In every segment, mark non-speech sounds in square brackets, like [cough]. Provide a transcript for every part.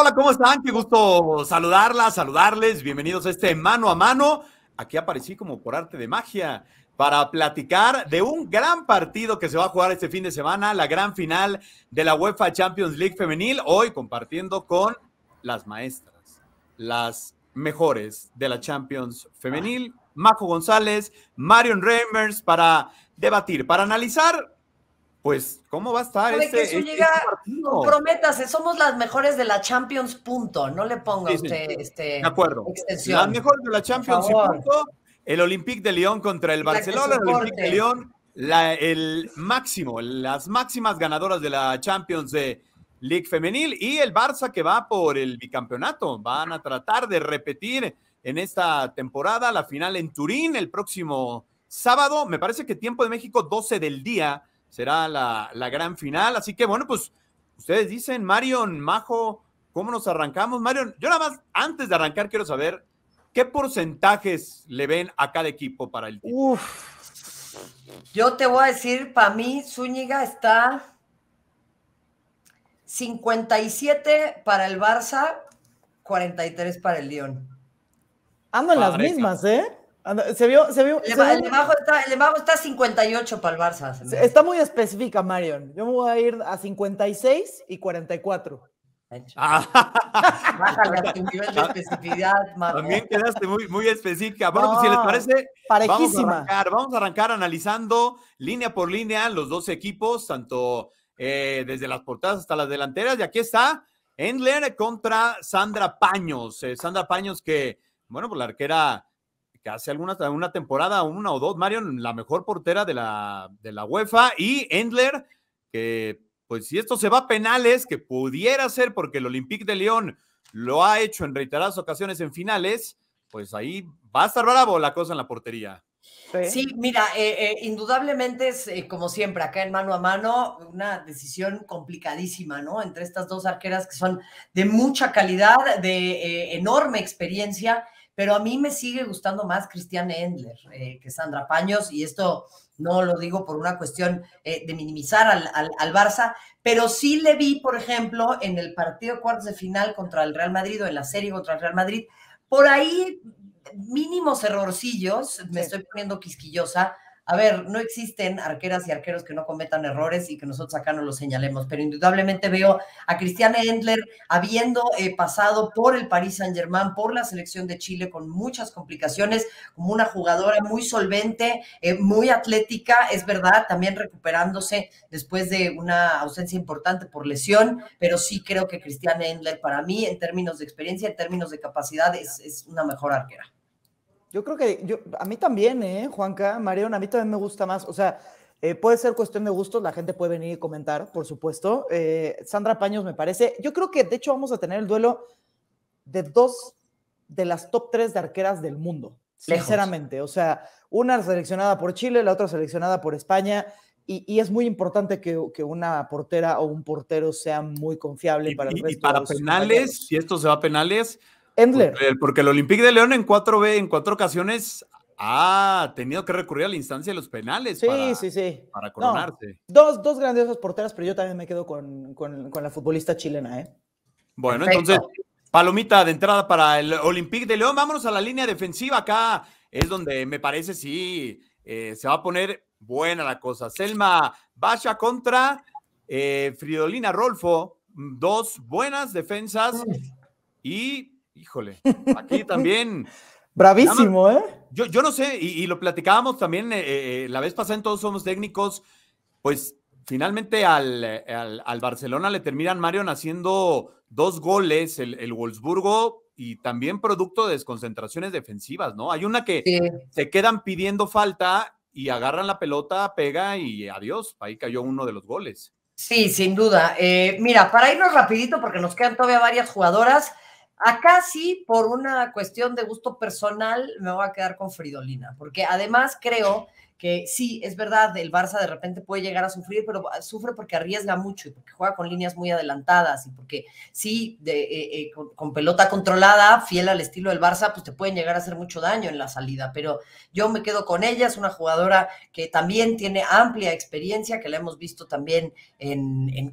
Hola, ¿cómo están? Qué gusto saludarlas, saludarles. Bienvenidos a este mano a mano. Aquí aparecí como por arte de magia para platicar de un gran partido que se va a jugar este fin de semana, la gran final de la UEFA Champions League femenil, hoy compartiendo con las maestras, las mejores de la Champions femenil, Majo González, Marion Reimers, para debatir, para analizar pues, ¿cómo va a estar ese. que este, este somos las mejores de la Champions, punto. No le ponga usted este. acuerdo. Extensión. Las mejores de la Champions, punto. El Olympique de Lyon contra el Barcelona, el Olympique de Lyon, la, el máximo, las máximas ganadoras de la Champions de League Femenil y el Barça que va por el bicampeonato. Van a tratar de repetir en esta temporada la final en Turín el próximo sábado. Me parece que tiempo de México, 12 del día será la, gran final. Así que bueno, pues ustedes dicen, Marion, Majo, ¿cómo nos arrancamos? Marion, yo nada más, antes de arrancar, quiero saber qué porcentajes le ven a cada equipo para el Uf. Yo te voy a decir, para mí, Zúñiga está 57 para el Barça, 43 para el León. Andan las mismas, ¿eh? se vio, se vio. El, está, el está 58 para el Barça. está muy específica, Marion. Yo me voy a ir a 56 y 44. Ah. [laughs] Bájale a tu nivel de ah. especificidad, También quedaste muy, específica. Bueno, pues, si les parece, Vamos, a arrancar, vamos a arrancar analizando línea por línea los dos equipos, tanto eh, desde las portadas hasta las delanteras. Y aquí está Endler contra Sandra Paños. Eh, Sandra Paños que, bueno, pues la arquera que hace alguna una temporada, una o dos, Marion, la mejor portera de la, de la UEFA, y Endler, que pues si esto se va a penales, que pudiera ser porque el Olympique de León lo ha hecho en reiteradas ocasiones en finales, pues ahí va a estar bravo la cosa en la portería. Sí, mira, eh, eh, indudablemente es, eh, como siempre, acá en mano a mano, una decisión complicadísima, ¿no? Entre estas dos arqueras que son de mucha calidad, de enorme experiencia pero a mí me sigue gustando más Cristian Endler eh, que Sandra Paños, y esto no lo digo por una cuestión eh, de minimizar al, al, Barça, pero sí le vi, por ejemplo, en el partido cuartos de final contra el Real Madrid o en la serie contra el Real Madrid, por ahí mínimos errorcillos, me estoy poniendo quisquillosa, a ver, no existen arqueras y arqueros que no cometan errores y que nosotros acá no lo señalemos, pero indudablemente veo a Cristiana Endler habiendo eh, pasado por el Paris Saint-Germain, por la selección de Chile con muchas complicaciones, como una jugadora muy solvente, eh, muy atlética, es verdad, también recuperándose después de una ausencia importante por lesión, pero sí creo que Cristiana Endler para mí, en términos de experiencia, en términos de capacidad, es una mejor arquera. Yo creo que yo, a mí también, ¿eh, Juanca? Marion, a mí también me gusta más. O sea, eh, puede ser cuestión de gustos, la gente puede venir y comentar, por supuesto. Eh, Sandra Paños me parece. Yo creo que de hecho vamos a tener el duelo de dos de las top tres de arqueras del mundo, sinceramente. O sea, una seleccionada por Chile, la otra seleccionada por España. Y, y es muy importante que, que, una portera o un portero sea muy confiable para el Y para penales, si esto se va a penales, pues, Endler. Porque, el Olympique de León en cuatro, en cuatro ocasiones ha tenido que recurrir a la instancia de los penales. para, sí, coronarse. dos, dos grandiosas porteras, pero yo también me quedo con, la futbolista chilena, ¿eh? Bueno, entonces, palomita de entrada para el Olympique de León. Vámonos a la línea defensiva. Acá es donde me parece sí eh, se va a poner buena la cosa. Selma Bacha contra eh, Fridolina Rolfo. Dos buenas defensas y Híjole, [laughs] aquí también. Bravísimo, ¿eh? Yo, yo no sé, y, lo platicábamos también eh, eh, la vez pasada en Todos Somos Técnicos, pues finalmente al, Barcelona le terminan Mario haciendo dos goles, el, Wolfsburgo y también producto de desconcentraciones defensivas, ¿no? Hay una que se quedan pidiendo falta y agarran la pelota, pega y adiós, ahí cayó uno de los goles. Sí, sin duda. Eh, mira, para irnos rapidito, porque nos quedan todavía varias jugadoras. Acá sí, por una cuestión de gusto personal, me voy a quedar con Fridolina, porque además creo que sí, es verdad, el Barça de repente puede llegar a sufrir, pero ah, sufre porque arriesga mucho y porque juega con líneas muy adelantadas y porque sí, de, eh, eh, con, pelota controlada, fiel al estilo del Barça, pues te pueden llegar a hacer mucho daño en la salida. Pero yo me quedo con ella, es una jugadora que también tiene amplia experiencia, que la hemos visto también en,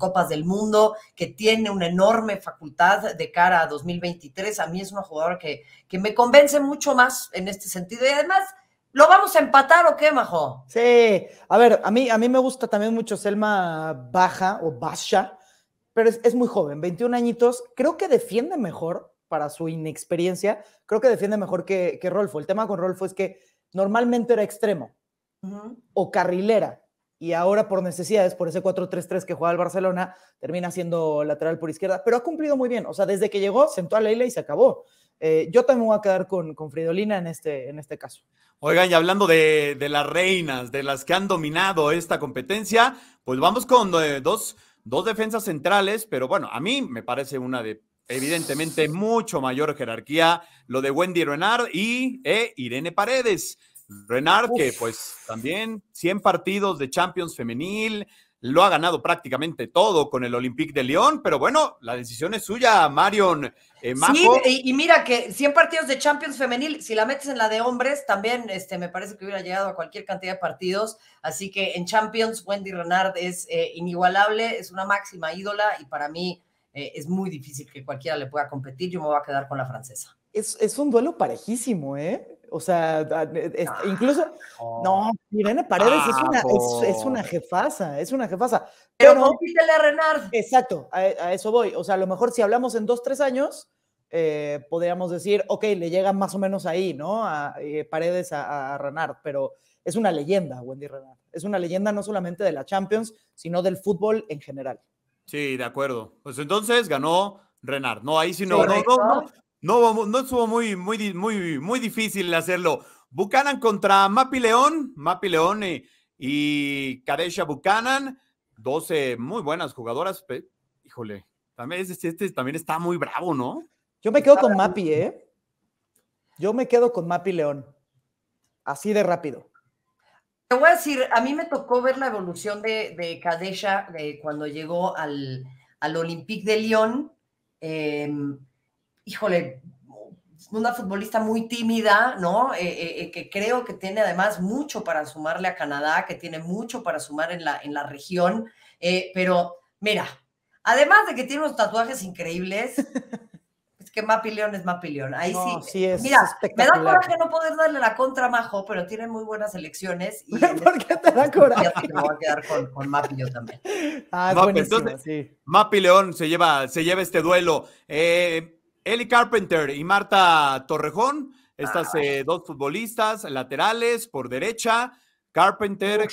Copas del Mundo, que tiene una enorme facultad de cara a 2023. A mí es una jugadora que, que me convence mucho más en este sentido y además ¿Lo vamos a empatar o qué, Majo? Sí, a ver, a mí, a mí me gusta también mucho Selma Baja o Basha, pero es, muy joven, 21 añitos, creo que defiende mejor para su inexperiencia, creo que defiende mejor que, Rolfo. El tema con Rolfo es que normalmente era extremo o carrilera, y ahora por necesidades, por ese 4-3-3 que juega el Barcelona, termina siendo lateral por izquierda, pero ha cumplido muy bien. O sea, desde que llegó, sentó a Leila y se acabó. Eh, yo también voy a quedar con, con, Fridolina en este, en este caso. Oigan, y hablando de, las reinas, de las que han dominado esta competencia, pues vamos con eh, dos, dos defensas centrales, pero bueno, a mí me parece una de evidentemente mucho mayor jerarquía, lo de Wendy Renard y eh, Irene Paredes. Renard, que pues también 100 partidos de Champions femenil, lo ha ganado prácticamente todo con el Olympique de Lyon pero bueno, la decisión es suya, Marion. Eh, sí, y, mira que 100 partidos de Champions femenil, si la metes en la de hombres, también este, me parece que hubiera llegado a cualquier cantidad de partidos, así que en Champions Wendy Renard es eh, inigualable, es una máxima ídola y para mí eh, es muy difícil que cualquiera le pueda competir, yo me voy a quedar con la francesa. es un duelo parejísimo, ¿eh? O sea, ah, incluso, no, Irene Paredes es, ah, una, jefasa, es, una jefasa. es una jefaza. Pero, no quítale a Renard. Exacto, a, eso voy. O sea, a lo mejor si hablamos en dos, tres años, eh, podríamos decir, ok, le llega más o menos ahí, ¿no? A, eh, Paredes a, Renard, pero es una leyenda, Wendy Renard. Es una leyenda no solamente de la Champions, sino del fútbol en general. Sí, de acuerdo. Pues entonces ganó Renard. No, ahí sí no, no, no, no estuvo muy, muy, muy, muy difícil hacerlo. Buchanan contra Mapi León, Mapi León eh, y, Kadesha Buchanan, 12 muy buenas jugadoras. Híjole, también este, este, este, también está muy bravo, ¿no? Yo me quedo con Mapi, ¿eh? Yo me quedo con Mapi León. Así de rápido. Te voy a decir, a mí me tocó ver la evolución de, Kadesha eh, cuando llegó al, al Olympique de Lyon. Eh, híjole, una futbolista muy tímida, ¿no? Eh, eh, eh, que creo que tiene además mucho para sumarle a Canadá, que tiene mucho para sumar en la, en la región. pero mira, además de que tiene unos tatuajes increíbles, [laughs] es que Mapi León es Mapi León. Ahí sí. mira, me da coraje no poder darle la contra Majo, pero tiene muy buenas elecciones. Y [laughs] ¿Por qué te da coraje? Me voy a quedar con, Mapi León también. Ah, pues Mapi, León se lleva, se lleva este duelo. Eh. Eli Carpenter y Marta Torrejón, estas ah. eh, dos futbolistas laterales por derecha. Carpenter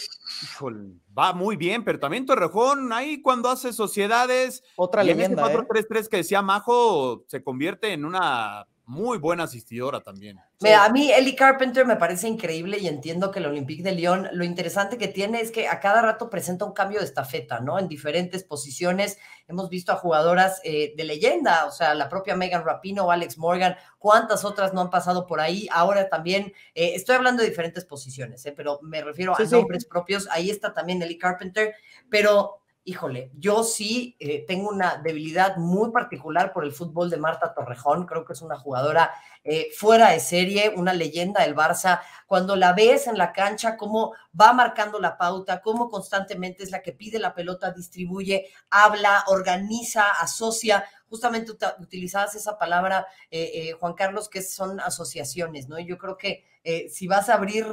va muy bien, pero también Torrejón, ahí cuando hace sociedades. Otra leyenda. El ¿eh? 4-3-3 que decía Majo, se convierte en una muy buena asistidora también. a mí Ellie Carpenter me parece increíble y entiendo que el Olympique de Lyon, lo interesante que tiene es que a cada rato presenta un cambio de estafeta, ¿no? En diferentes posiciones hemos visto a jugadoras eh, de leyenda, o sea, la propia Megan Rapino, Alex Morgan, cuántas otras no han pasado por ahí. Ahora también, eh, estoy hablando de diferentes posiciones, eh, pero me refiero a nombres propios. Ahí está también Ellie Carpenter, pero híjole, yo sí eh, tengo una debilidad muy particular por el fútbol de Marta Torrejón, creo que es una jugadora eh, fuera de serie, una leyenda del Barça, cuando la ves en la cancha, cómo va marcando la pauta, cómo constantemente es la que pide la pelota, distribuye, habla, organiza, asocia, justamente utilizabas esa palabra, eh, Juan Carlos, que son asociaciones, ¿no? Yo creo que si vas a abrir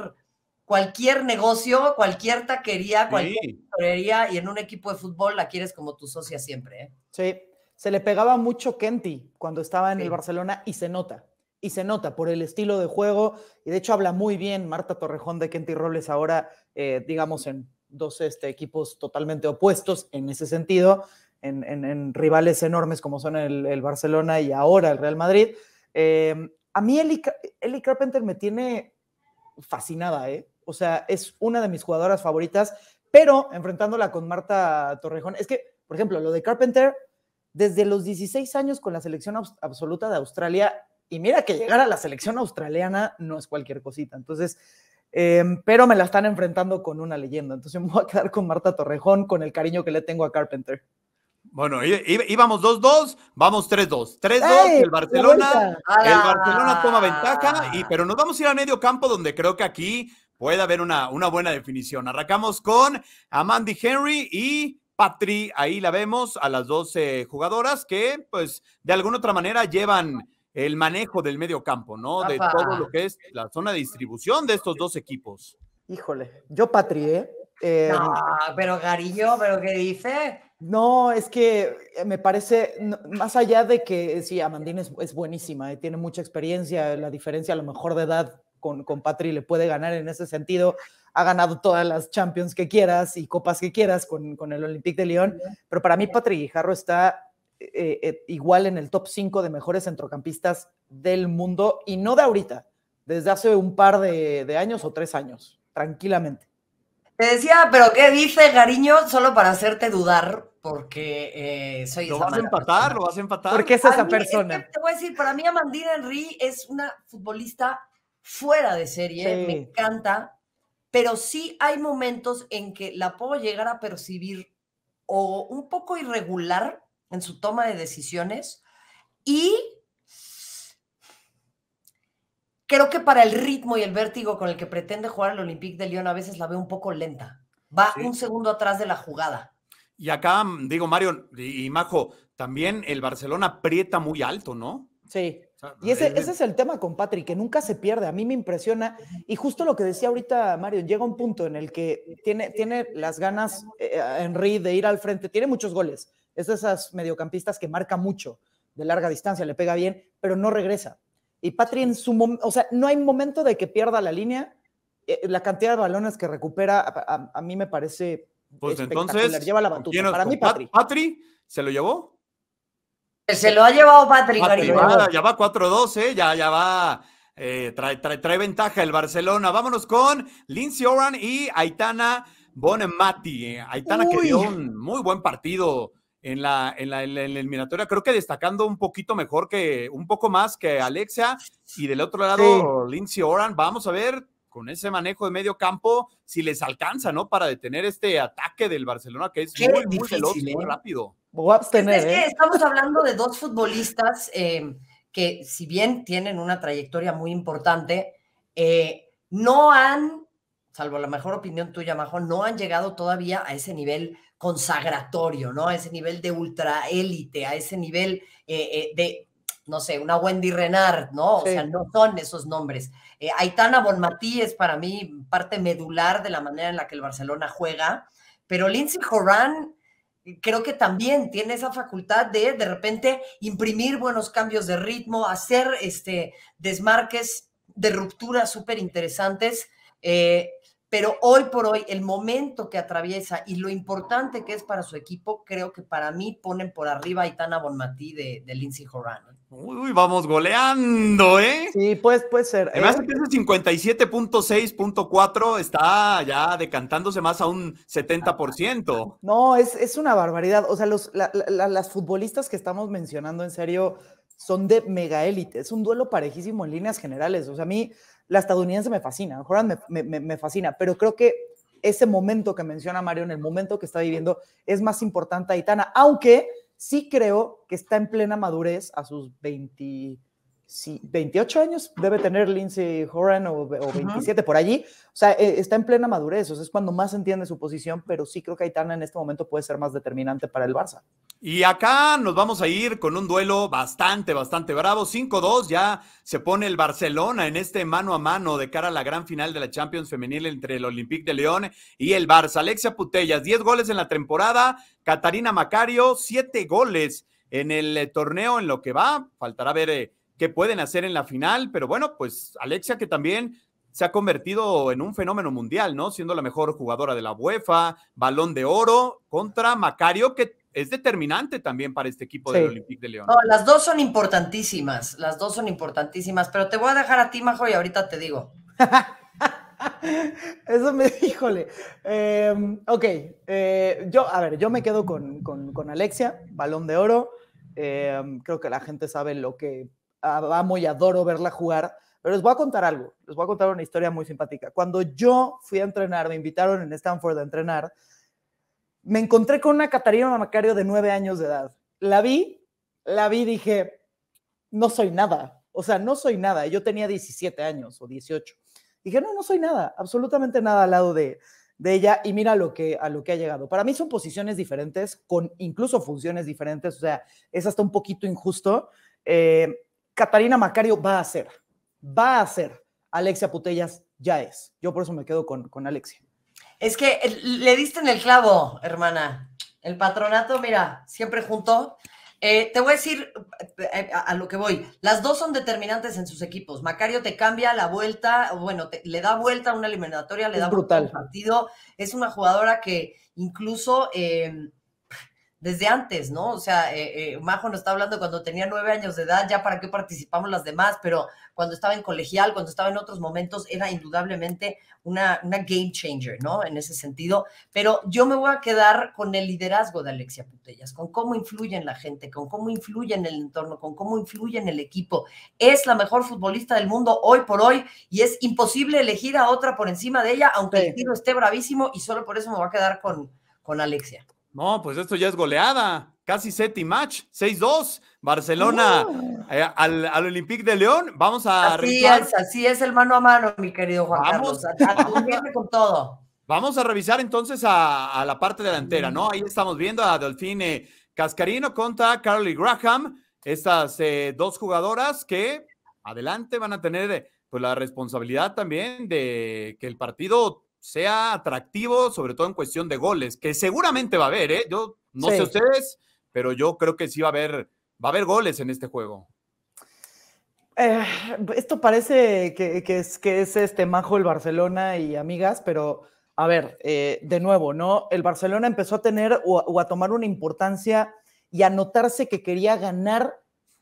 cualquier negocio, cualquier taquería, cualquier historia, y en un equipo de fútbol la quieres como tu socia siempre. ¿eh? Sí, se le pegaba mucho Kenty cuando estaba en el Barcelona y se nota. Y se nota por el estilo de juego, y de hecho habla muy bien Marta Torrejón de Kenty Robles ahora, eh, digamos, en dos este, equipos totalmente opuestos en ese sentido, en, rivales enormes como son el, Barcelona y ahora el Real Madrid. Eh, a mí Eli Carpenter me tiene fascinada, ¿eh? O sea, es una de mis jugadoras favoritas, pero enfrentándola con Marta Torrejón. Es que, por ejemplo, lo de Carpenter, desde los 16 años con la selección absoluta de Australia, y mira que llegar a la selección australiana no es cualquier cosita. Entonces, em, pero me la están enfrentando con una leyenda. Entonces [laughs] me voy a quedar con Marta Torrejón, con el cariño que le tengo a Carpenter. Bueno, íbamos 2-2, vamos 3-2. 3-2, el Barcelona, el Barcelona toma ¡Ah! ventaja, y, pero nos vamos a ir a medio campo donde creo que aquí puede haber una, una buena definición. Arrancamos con Amandy Henry y Patri, ahí la vemos a las 12 jugadoras que, pues, de alguna otra manera llevan el manejo del medio campo, ¿no? De todo lo que es la zona de distribución de estos dos equipos. Híjole, yo Patri, ¿eh? eh pero Garillo, ¿pero qué dice? No, es que eh, me parece, más allá de que sí, Amandine es, buenísima, eh, tiene mucha experiencia, la diferencia a lo mejor de edad con, con Patri le puede ganar en ese sentido. Ha ganado todas las Champions que quieras y copas que quieras con, el Olympique de Lyon, pero para mí Patri Guijarro está eh, eh, igual en el top 5 de mejores centrocampistas del mundo y no de ahorita, desde hace un par de, años o tres años, tranquilamente. Te decía, pero ¿qué dice cariño, Solo para hacerte dudar, porque eh, vas a empatar, lo vas a empatar. Porque esa persona. te voy a decir, para mí Amandine Henry es una futbolista fuera de serie, me encanta, pero sí hay momentos en que la puedo llegar a percibir o un poco irregular en su toma de decisiones y creo que para el ritmo y el vértigo con el que pretende jugar el Olympique de Lyon a veces la veo un poco lenta. Va un segundo atrás de la jugada. Y acá, digo, Mario y, Majo, también el Barcelona aprieta muy alto, ¿no? Sí. Y ese, ese, es el tema con Patrick, que nunca se pierde. A mí me impresiona. Y justo lo que decía ahorita Mario, llega un punto en el que tiene, tiene las ganas eh, Henry de ir al frente. Tiene muchos goles. Es de esas mediocampistas que marca mucho de larga distancia, le pega bien, pero no regresa. Y Patrick en su momento, o sea, no hay momento de que pierda la línea. Eh, eh, la cantidad de balones que recupera, a, mí me parece pues espectacular. Entonces, Lleva la batuta. Para mí, Patri. ¿Patri se lo llevó? Se lo ha llevado Patrick. Ah, ya va 4-2, eh, ya, ya va. Eh, trae, ventaja el Barcelona. Vámonos con Lindsay Oran y Aitana Bonemati. Eh, Aitana que dio un muy buen partido en la, la, eliminatoria, creo que destacando un poquito mejor que, un poco más que Alexia. Y del otro lado, Lindsay Oran. Vamos a ver, con ese manejo de medio campo, si les alcanza, ¿no? Para detener este ataque del Barcelona, que es muy, muy veloz, muy ¿eh? rápido. Pues es, que ¿eh? estamos hablando de dos futbolistas eh, que, si bien tienen una trayectoria muy importante, no han, salvo la mejor opinión tuya, Majo, no han llegado todavía a ese nivel consagratorio, ¿no? A ese nivel de ultraélite, a ese nivel de no sé, una Wendy Renard, ¿no? O sea, no son esos nombres. Eh, Aitana Bonmatí es para mí parte medular de la manera en la que el Barcelona juega, pero Lindsay Horan eh, creo que también tiene esa facultad de de repente imprimir buenos cambios de ritmo, hacer este, desmarques de ruptura súper interesantes. Eh, pero hoy por hoy, el momento que atraviesa y lo importante que es para su equipo, creo que para mí ponen por arriba a Bonmatí de, Lindsey Lindsay Horan. Uy, vamos goleando, ¿eh? Sí, pues puede ser. Además, ¿eh? ese 57.6.4 está ya decantándose más a un 70%. No, es, es una barbaridad. O sea, los, las futbolistas que estamos mencionando, en serio, son de mega élite. Es un duelo parejísimo en líneas generales. O sea, a mí la estadounidense me fascina, Joran me, me fascina, pero creo que ese momento que menciona Mario, en el momento que está viviendo, es más importante a Itana, aunque sí creo que está en plena madurez a sus 20, Sí, 28 años debe tener Lindsay Horan o, 27 por allí. O sea, e, está en plena madurez, o es cuando más entiende su posición, pero sí creo que Aitana en este momento puede ser más determinante para el Barça. Y acá nos vamos a ir con un duelo bastante, bastante bravo. 5-2 ya se pone el Barcelona en este mano a mano de cara a la gran final de la Champions Femenil entre el Olympique de León y el Barça. Alexia Putellas, 10 goles en la temporada. Catarina Macario, 7 goles en el eh, torneo en lo que va. Faltará ver... Eh, qué pueden hacer en la final, pero bueno, pues Alexia que también se ha convertido en un fenómeno mundial, ¿no? Siendo la mejor jugadora de la UEFA, balón de oro contra Macario, que es determinante también para este equipo de del Olympique de León. las dos son importantísimas, las dos son importantísimas, pero te voy a dejar a ti, Majo, y ahorita te digo. [laughs] Eso me, [laughs] híjole. Em, eh, ok, yo, a ver, yo me quedo con, con, con Alexia, balón de oro. Em, creo que la gente sabe lo que amo y adoro verla jugar, pero les voy a contar algo, les voy a contar una historia muy simpática. Cuando yo fui a entrenar, me invitaron en Stanford a entrenar, me encontré con una Catarina Macario de nueve años de edad. La vi, la vi, dije, no soy nada, o sea, no soy nada. Yo tenía 17 años o 18. Dije, no, no soy nada, absolutamente nada al lado de, de ella y mira lo que, a lo que ha llegado. Para mí son posiciones diferentes, con incluso funciones diferentes, o sea, es hasta un poquito injusto. Eh, Catarina Macario va a ser, va a ser. Alexia Putellas ya es. Yo por eso me quedo con, Alexia. Es que eh, le diste en el clavo, hermana. El patronato, mira, siempre junto. Eh, te voy a decir eh, a, lo que voy. Las dos son determinantes en sus equipos. Macario te cambia la vuelta, bueno, le da vuelta a una eliminatoria, le da brutal. Vuelta partido. Es una jugadora que incluso desde antes, ¿no? O sea, eh, eh, Majo nos está hablando cuando tenía nueve años de edad, ya para qué participamos las demás, pero cuando estaba en colegial, cuando estaba en otros momentos, era indudablemente una, una game changer, ¿no? En ese sentido. Pero yo me voy a quedar con el liderazgo de Alexia Putellas, con cómo influye en la gente, con cómo influye en el entorno, con cómo influye en el equipo. Es la mejor futbolista del mundo hoy por hoy y es imposible elegir a otra por encima de ella, aunque el tiro esté bravísimo y solo por eso me voy a quedar con, con Alexia. No, pues esto ya es goleada. Casi set y match, 6-2. Barcelona ah. eh, al, al, Olympique de León. Vamos a. Así es, así es el mano a mano, mi querido Juan Vamos. Carlos. A, con todo. Vamos a revisar entonces a, la parte delantera, ¿no? Ahí estamos viendo a Delfine Cascarino contra Carly Graham. Estas eh, dos jugadoras que adelante van a tener eh, pues, la responsabilidad también de que el partido sea atractivo, sobre todo en cuestión de goles, que seguramente va a haber, ¿eh? Yo no sé ustedes, pero yo creo que sí va a haber, va a haber goles en este juego. Eh, esto parece que, es, que es este majo el Barcelona y amigas, pero a ver, eh, de nuevo, ¿no? El Barcelona empezó a tener o, o a tomar una importancia y a notarse que quería ganar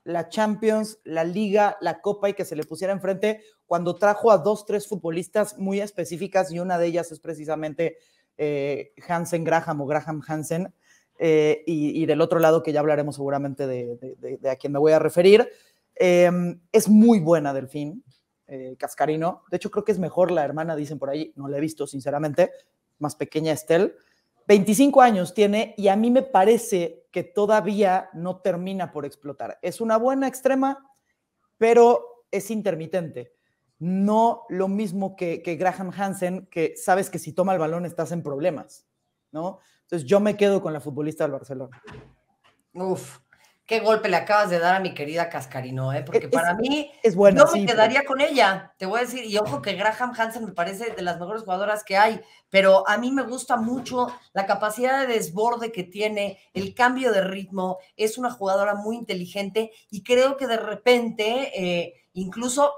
la Champions, la Liga, la Copa y que se le pusiera enfrente cuando trajo a dos, tres futbolistas muy específicas y una de ellas es precisamente eh, Hansen Graham o Graham Hansen. Eh, y, del otro lado que ya hablaremos seguramente de, a quien me voy a referir. Em, es muy buena Delfín eh, Cascarino. De hecho, creo que es mejor la hermana, dicen por ahí. No la he visto, sinceramente. Más pequeña Estel. 25 años tiene y a mí me parece que todavía no termina por explotar. Es una buena extrema, pero es intermitente. No lo mismo que, Graham Hansen, que sabes que si toma el balón estás en problemas, ¿no? Entonces yo me quedo con la futbolista del Barcelona. Uf, qué golpe le acabas de dar a mi querida Cascarino, ¿eh? porque e-, para mí es me quedaría con ella, te voy a decir, y ojo que Graham Hansen me parece de las mejores jugadoras que hay, pero a mí me gusta mucho la capacidad de desborde que tiene, el cambio de ritmo, es una jugadora muy inteligente y creo que de repente, eh, incluso,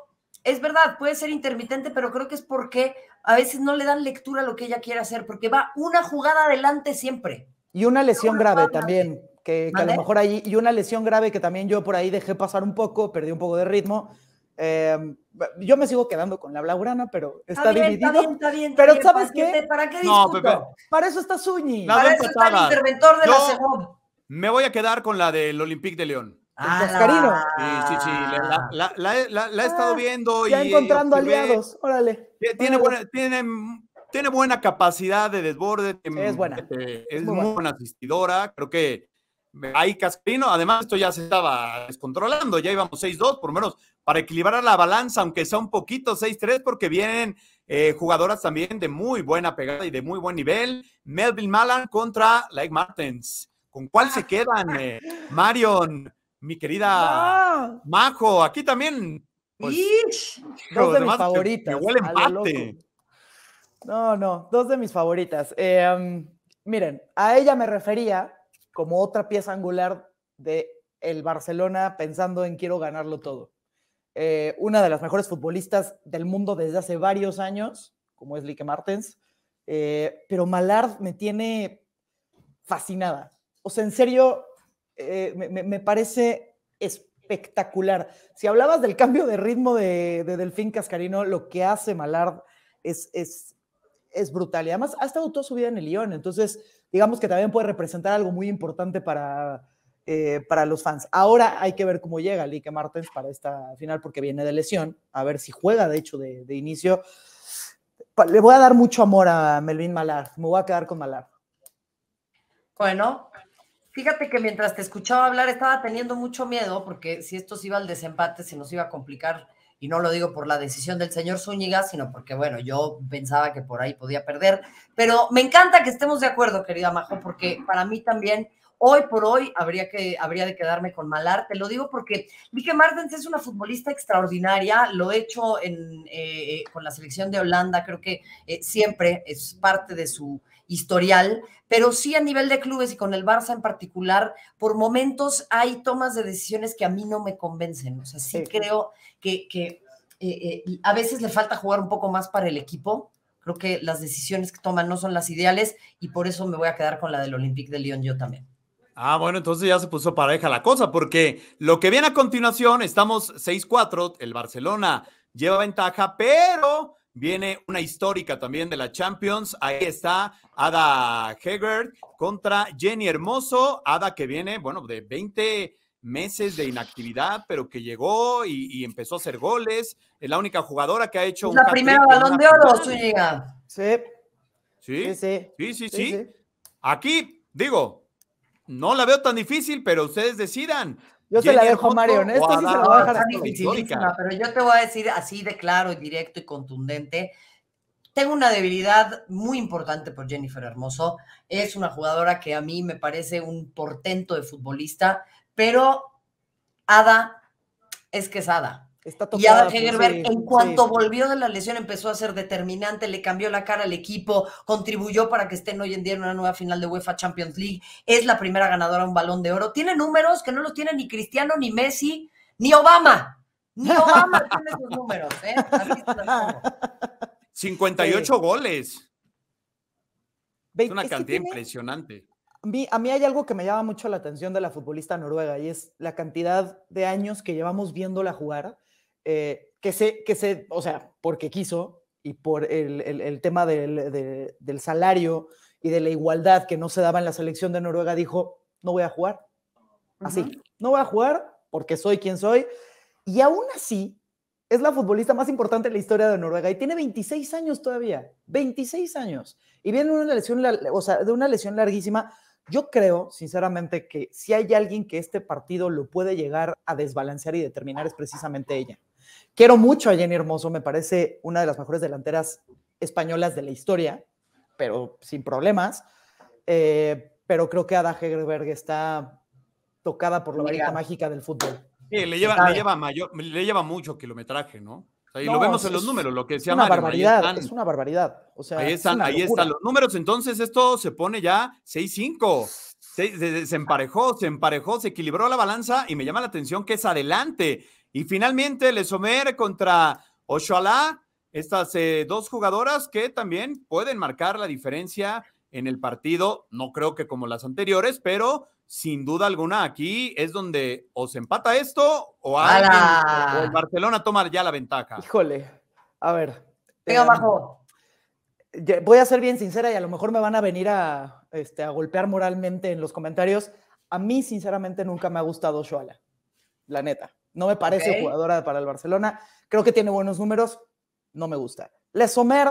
es verdad, puede ser intermitente, pero creo que es porque a veces no le dan lectura a lo que ella quiere hacer, porque va una jugada adelante siempre. Y una lesión grave también que, a lo mejor hay y una lesión grave que también yo por ahí dejé pasar un poco, perdí un poco de ritmo. Eh, yo me sigo quedando con la Blaugrana, pero está, está bien, dividido. Está bien, está bien, pero bien, ¿sabes qué? ¿Para qué discuto? Para eso está Zúñi. Para eso está el interventor de la segunda. Me voy a quedar con la del Olympique de León. cascarino? Ah, sí, sí, sí. La, la, la, he estado ah, viendo. Ya y, encontrando aliados. Órale. Tiene, buena, tiene, tiene buena capacidad de desborde. Es buena. Es, muy buena. buena asistidora. Creo que ahí Caspino, además esto ya se estaba descontrolando, ya íbamos 6-2, por lo menos para equilibrar la balanza, aunque sea un poquito 6-3, porque vienen eh, jugadoras también de muy buena pegada y de muy buen nivel. Melvin Malan contra Lake Martens. ¿Con cuál se quedan, eh, Marion, mi querida Majo? Aquí también. Pues, dos de mis favoritas. No, no, dos de mis favoritas. Eh, um, miren, a ella me refería como otra pieza angular de el Barcelona pensando en quiero ganarlo todo. Eh, una de las mejores futbolistas del mundo desde hace varios años, como es Lique Martens, eh, pero Malard me tiene fascinada. O sea, en serio, eh, me, parece espectacular. Si hablabas del cambio de ritmo de, Delfín Cascarino, lo que hace Malard es, es es brutal. Y además ha estado toda su vida en el Lyon, entonces digamos que también puede representar algo muy importante para, eh, para los fans. Ahora hay que ver cómo llega Lique Martens para esta final porque viene de lesión, a ver si juega de hecho de, de inicio. Le voy a dar mucho amor a Melvin Malar, me voy a quedar con Malar. Bueno, Fíjate que mientras te escuchaba hablar estaba teniendo mucho miedo porque si esto se iba al desempate se nos iba a complicar y no lo digo por la decisión del señor Zúñiga, sino porque, bueno, yo pensaba que por ahí podía perder, pero me encanta que estemos de acuerdo, querida Majo, porque para mí también, hoy por hoy, habría, que, habría de quedarme con Malar, te lo digo porque Vicky Martens es una futbolista extraordinaria, lo he hecho en, eh, eh, con la selección de Holanda, creo que eh, siempre es parte de su historial, pero sí a nivel de clubes y con el Barça en particular, por momentos hay tomas de decisiones que a mí no me convencen. O sea, sí, creo que, que eh, eh, a veces le falta jugar un poco más para el equipo. Creo que las decisiones que toman no son las ideales y por eso me voy a quedar con la del Olympique de Lyon yo también. Ah, bueno, entonces ya se puso pareja la cosa, porque lo que viene a continuación, estamos 6-4, el Barcelona lleva ventaja, pero Viene una histórica también de la Champions. Ahí está Ada Hegert contra Jenny Hermoso. Ada que viene, bueno, de 20 meses de inactividad, pero que llegó y, empezó a hacer goles. Es la única jugadora que ha hecho. La primera balón de oro, su Sí, sí, sí, sí, sí. Aquí, digo, no la veo tan difícil, pero ustedes decidan. Yo te la dejo Mario. Esto sí se a dejar Pero yo te voy a decir así de claro, y directo y contundente. Tengo una debilidad muy importante por Jennifer Hermoso. Es una jugadora que a mí me parece un portento de futbolista, pero Ada es que es Ada. Está y Adam pues, en cuanto volvió de la lesión, empezó a ser determinante, le cambió la cara al equipo, contribuyó para que estén hoy en día en una nueva final de UEFA Champions League. Es la primera ganadora un balón de oro. Tiene números que no los tiene ni Cristiano, ni Messi, ni Obama. Ni Obama [laughs] tiene esos números. ¿eh? 58 goles. es una cantidad impresionante. A mí, a mí, hay algo que me llama mucho la atención de la futbolista noruega y es la cantidad de años que llevamos viéndola jugar eh, que, se, que se, o sea, porque quiso y por el, el, tema del, del salario y de la igualdad que no se daba en la selección de Noruega, dijo, no voy a jugar. Así, no voy a jugar porque soy quien soy. Y aún así, es la futbolista más importante en la historia de Noruega y tiene 26 años todavía, 26 años. Y viene una lesión, o sea, de una lesión larguísima. Yo creo, sinceramente, que si hay alguien que este partido lo puede llegar a desbalancear y determinar es precisamente ella. Quiero mucho a Jenny Hermoso, me parece una de las mejores delanteras españolas de la historia, pero sin problemas. Eh, pero creo que Ada Hegerberg está tocada por la varita mágica del fútbol. Sí, le lleva, mayor, le lleva mucho kilometraje, ¿no? O lo vemos en los números, lo que se llama. una barbaridad, es una barbaridad. ahí están, los números. Entonces, esto se pone ya 6-5. Se, se, emparejó, se emparejó, se equilibró la balanza y me llama la atención que es adelante y finalmente, Lesomer contra Oshoala, estas eh, dos jugadoras que también pueden marcar la diferencia en el partido. No creo que como las anteriores, pero sin duda alguna aquí es donde o se empata esto o, el Barcelona toma ya la ventaja. Híjole, a ver. Venga, Voy a ser bien sincera y a lo mejor me van a venir a, este, a golpear moralmente en los comentarios. A mí, sinceramente, nunca me ha gustado Oshoala. la neta. No me parece jugadora para el Barcelona. Creo que tiene buenos números. No me gusta. Lesomer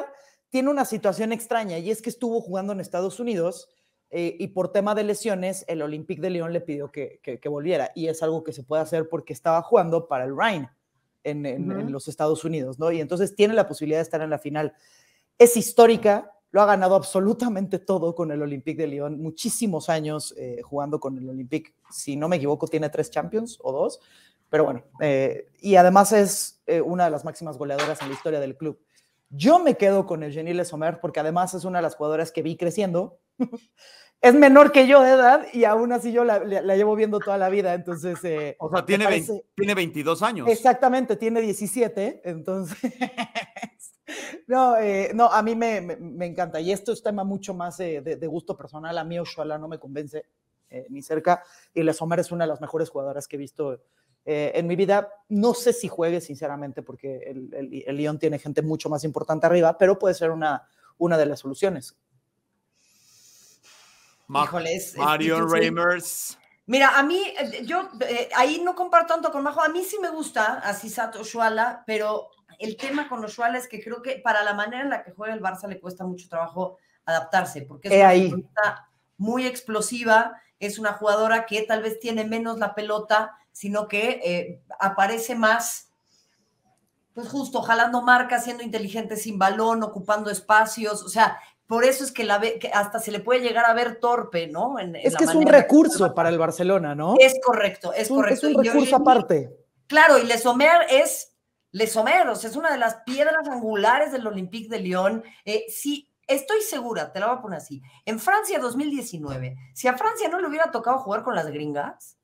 tiene una situación extraña y es que estuvo jugando en Estados Unidos eh, y por tema de lesiones el Olympique de Lyon le pidió que, volviera y es algo que se puede hacer porque estaba jugando para el Rhine en, los Estados Unidos, ¿no? Y entonces tiene la posibilidad de estar en la final. Es histórica, lo ha ganado absolutamente todo con el Olympique de Lyon, muchísimos años eh, jugando con el Olympique, si no me equivoco tiene tres Champions o dos, pero bueno, eh, y además es eh, una de las máximas goleadoras en la historia del club. Yo me quedo con el Jenny Sommer porque además es una de las jugadoras que vi creciendo. [laughs] es menor que yo de edad y aún así yo la, llevo viendo toda la vida. Entonces. Eh, o sea, tiene, tiene 22 años. Exactamente, tiene 17. Entonces. [laughs] no, no, a mí me, encanta. Y esto es tema mucho más de, gusto personal. A mí Oshuala no me convence. Eh, ni cerca. Y la Sommer es una de las mejores jugadoras que he visto eh, en mi vida. No sé si juegue, sinceramente, porque el, el, Lyon tiene gente mucho más importante arriba, pero puede ser una, una de las soluciones. Mario Reimers. Mira, a mí, eh, yo ahí no comparto tanto con Majo. A mí sí me gusta así Sato Oshuala, pero el tema con Oshuala es que creo que para la manera en la que juega el Barça le cuesta mucho trabajo adaptarse, porque es una ahí. muy explosiva es una jugadora que tal vez tiene menos la pelota, sino que eh, aparece más, pues justo, jalando marcas, siendo inteligente sin balón, ocupando espacios, o sea, por eso es que, la ve, hasta se le puede llegar a ver torpe, ¿no? es que es un recurso para el Barcelona, ¿no? Es correcto, es, correcto. Es un recurso aparte. Claro, y Lesomer es Lesomer, o sea, es una de las piedras angulares del Olympique de Lyon. Eh, sí, Estoy segura, te la voy a poner así. En Francia 2019, si a Francia no le hubiera tocado jugar con las gringas,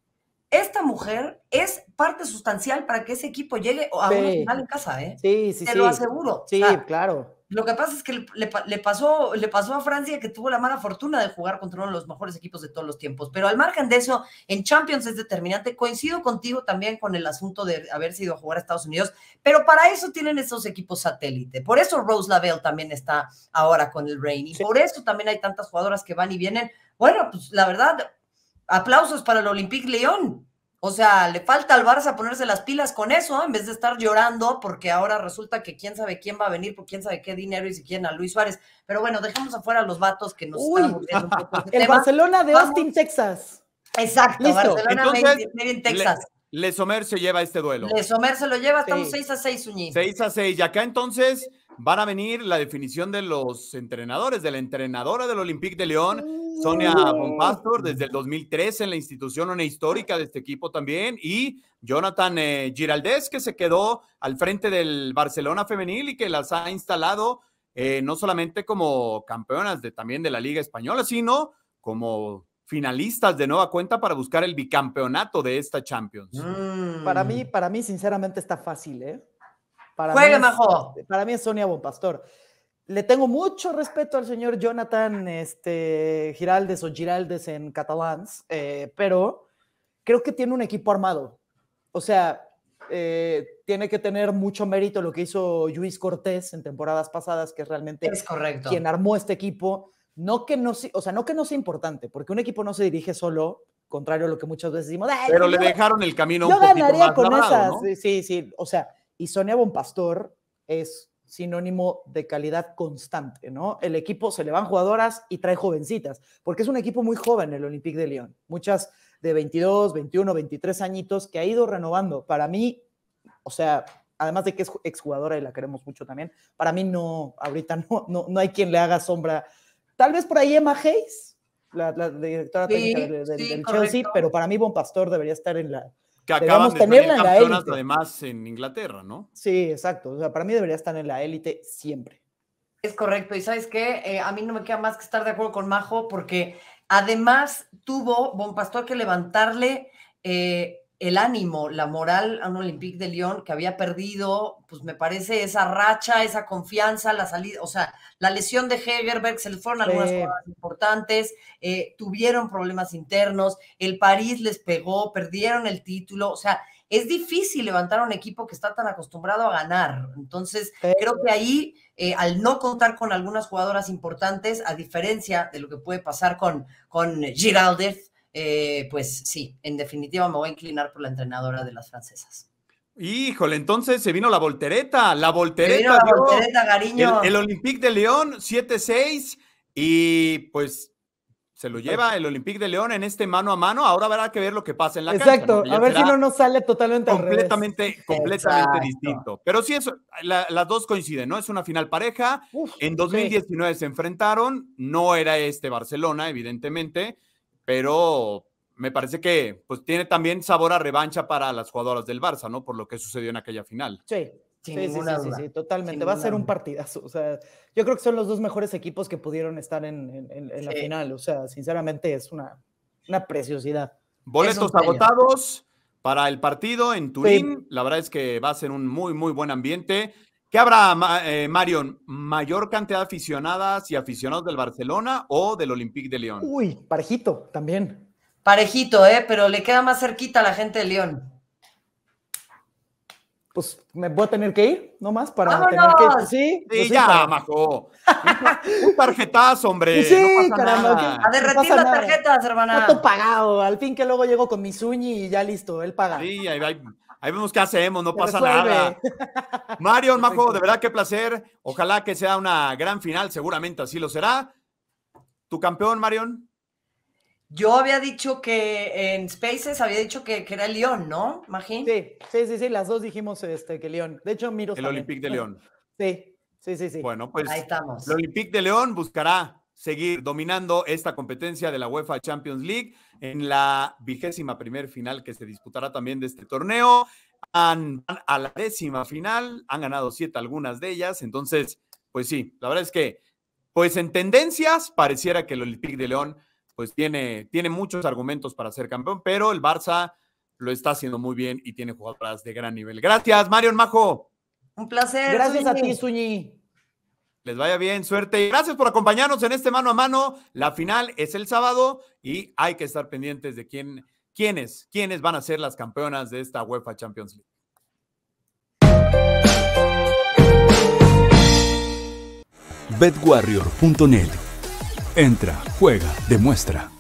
esta mujer es parte sustancial para que ese equipo llegue a un final en casa, ¿eh? Sí, sí, sí. Te lo aseguro. Sí, claro. Lo que pasa es que le, pasó, le pasó a Francia que tuvo la mala fortuna de jugar contra uno de los mejores equipos de todos los tiempos. Pero al margen de eso, en Champions es determinante. Coincido contigo también con el asunto de haber sido a jugar a Estados Unidos, pero para eso tienen esos equipos satélite. Por eso Rose Lavelle también está ahora con el Reign. Y por eso también hay tantas jugadoras que van y vienen. Bueno, pues la verdad, aplausos para el Olympique León o sea, le falta al Barça ponerse las pilas con eso, ¿ah? en vez de estar llorando, porque ahora resulta que quién sabe quién va a venir, por quién sabe qué dinero y si quién a Luis Suárez. Pero bueno, dejamos afuera a los vatos que nos Uy, están un poco [laughs] El Barcelona de Austin, Texas. Exacto, el Barcelona de Austin, Texas. Le, Lesomer se lleva este duelo. Lesomer se lo lleva, estamos 6 a 6, Uñi. 6 a 6, y acá entonces van a venir la definición de los entrenadores, de la entrenadora del Olympique de León, Sonia Bonpastor, mm. desde el 2013 en la institución, una histórica de este equipo también, y Jonathan eh, Giraldez, que se quedó al frente del Barcelona femenil y que las ha instalado eh, no solamente como campeonas de, también de la Liga Española, sino como finalistas de nueva cuenta para buscar el bicampeonato de esta Champions. Para mí, para mí, sinceramente, está fácil, ¿eh? Para mí es, Para mí es Sonia Bonpastor. Le tengo mucho respeto al señor Jonathan este, Giraldes o Giraldes en catalans, eh, pero creo que tiene un equipo armado. O sea, eh, tiene que tener mucho mérito lo que hizo Luis Cortés en temporadas pasadas, que es realmente es correcto. quien armó este equipo. No que no, o sea, no que no sea importante, porque un equipo no se dirige solo, contrario a lo que muchas veces decimos. Pero pues le dejaron el camino un poquito más con labrado, esas. ¿no? Sí, sí, o sea, y Sonia Bonpastor es sinónimo de calidad constante, ¿no? El equipo se le van jugadoras y trae jovencitas, porque es un equipo muy joven el Olympique de Lyon, muchas de 22, 21, 23 añitos que ha ido renovando. Para mí, o sea, además de que es exjugadora y la queremos mucho también, para mí no, ahorita no, no, hay quien le haga sombra. Tal vez por ahí Emma Hayes, la, directora técnica del, Chelsea, pero para mí Bonpastor debería estar en la, que de tenerla Además, en Inglaterra, ¿no? Sí, exacto. O sea, para mí debería estar en la élite siempre. Es correcto. Y sabes qué, eh, a mí no me queda más que estar de acuerdo con Majo, porque además tuvo Bon Pastor que levantarle eh, el ánimo, la moral a un Olympique de Lyon que había perdido, pues me parece esa racha, esa confianza, la salida, o sea, la lesión de Hegerberg, se le fueron algunas cosas importantes, eh, tuvieron problemas internos, el París les pegó, perdieron el título, o sea, es difícil levantar a un equipo que está tan acostumbrado a ganar. Entonces, creo que ahí, eh, al no contar con algunas jugadoras importantes, a diferencia de lo que puede pasar con, con Giraldez, eh, pues sí, en definitiva me voy a inclinar por la entrenadora de las francesas. Híjole, entonces se vino la voltereta, la voltereta. cariño. El, Olympique de León, 7-6, y pues se lo lleva el Olympique de León en este mano a mano. Ahora habrá que ver lo que pasa en la Exacto, a ver si no nos sale totalmente completamente, completamente distinto. Pero sí, eso, las dos coinciden, ¿no? Es una final pareja. en 2019 se enfrentaron, no era este Barcelona, evidentemente pero me parece que pues tiene también sabor a revancha para las jugadoras del Barça, ¿no? Por lo que sucedió en aquella final. Sí. sí, totalmente. Va a ser un partidazo. O sea, yo creo que son los dos mejores equipos que pudieron estar en, la final. O sea, sinceramente es una, una preciosidad. Boletos agotados para el partido en Turín. La verdad es que va a ser un muy, muy buen ambiente ¿Qué habrá, eh, Marion? ¿Mayor cantidad de aficionadas y aficionados del Barcelona o del Olympique de León? Uy, parejito también. Parejito, ¿eh? Pero le queda más cerquita a la gente de León. Pues me voy a tener que ir, nomás, para ¡Vámonos! tener que. Sí, sí, pues ya, majo. Un tarjetazo, hombre. Sí, caramba. A derretir las tarjetas, hermana. Todo pagado. Al fin que luego llego con mi suñi y ya listo, él paga. Sí, ahí va. Ahí vemos qué hacemos, no pasa nada. [laughs] Marion, Majo, de verdad qué placer. Ojalá que sea una gran final, seguramente así lo será. ¿Tu campeón, Marion? Yo había dicho que en Spaces había dicho que, que era León, ¿no, Magín? Sí, sí, sí, las dos dijimos este, que León. De hecho, miro. El Olympic de León. Sí, sí, sí, Bueno, pues. Ahí estamos. El Olympique de León buscará seguir dominando esta competencia de la UEFA Champions League en la vigésima primer final que se disputará también de este torneo. Han, a la décima final, han ganado siete algunas de ellas, entonces, pues sí, la verdad es que, pues en tendencias, pareciera que el Olympique de León, pues tiene, tiene muchos argumentos para ser campeón, pero el Barça lo está haciendo muy bien y tiene jugadoras de gran nivel. Gracias, Marion Majo. Un placer. Gracias a ti, Suñi. Les vaya bien, suerte y gracias por acompañarnos en este mano a mano. La final es el sábado y hay que estar pendientes de quién, quiénes, quiénes van a ser las campeonas de esta UEFA Champions League. BetWarrior.net Entra, juega, demuestra.